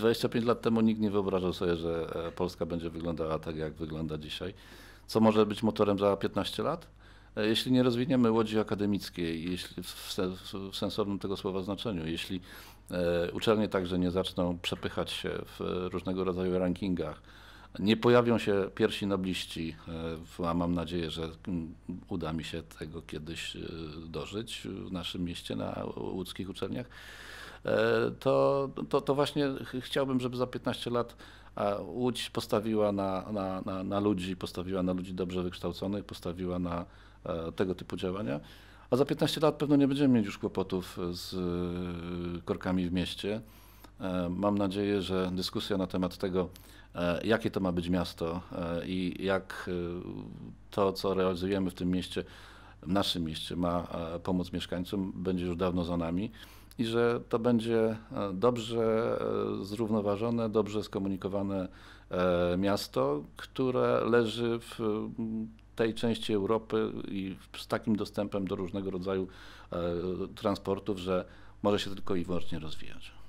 25 lat temu nikt nie wyobrażał sobie, że e, Polska będzie wyglądała tak, jak wygląda dzisiaj. Co może być motorem za 15 lat? E, jeśli nie rozwiniemy łodzi akademickiej, jeśli w, w sensownym tego słowa znaczeniu, jeśli e, uczelnie także nie zaczną przepychać się w różnego rodzaju rankingach, nie pojawią się pierwsi nobliści, e, a mam nadzieję, że mm, uda mi się tego kiedyś e, dożyć w naszym mieście na łódzkich uczelniach. E, to, to, to właśnie chciałbym, żeby za 15 lat Łódź postawiła na, na, na, na ludzi, postawiła na ludzi dobrze wykształconych, postawiła na tego typu działania. A za 15 lat pewno nie będziemy mieć już kłopotów z korkami w mieście. E, mam nadzieję, że dyskusja na temat tego, e, jakie to ma być miasto e, i jak to, co realizujemy w tym mieście, w naszym mieście, ma pomóc mieszkańcom, będzie już dawno za nami i że to będzie dobrze zrównoważone, dobrze skomunikowane miasto, które leży w mm, tej części Europy i z takim dostępem do różnego rodzaju transportów, że może się tylko i wyłącznie rozwijać.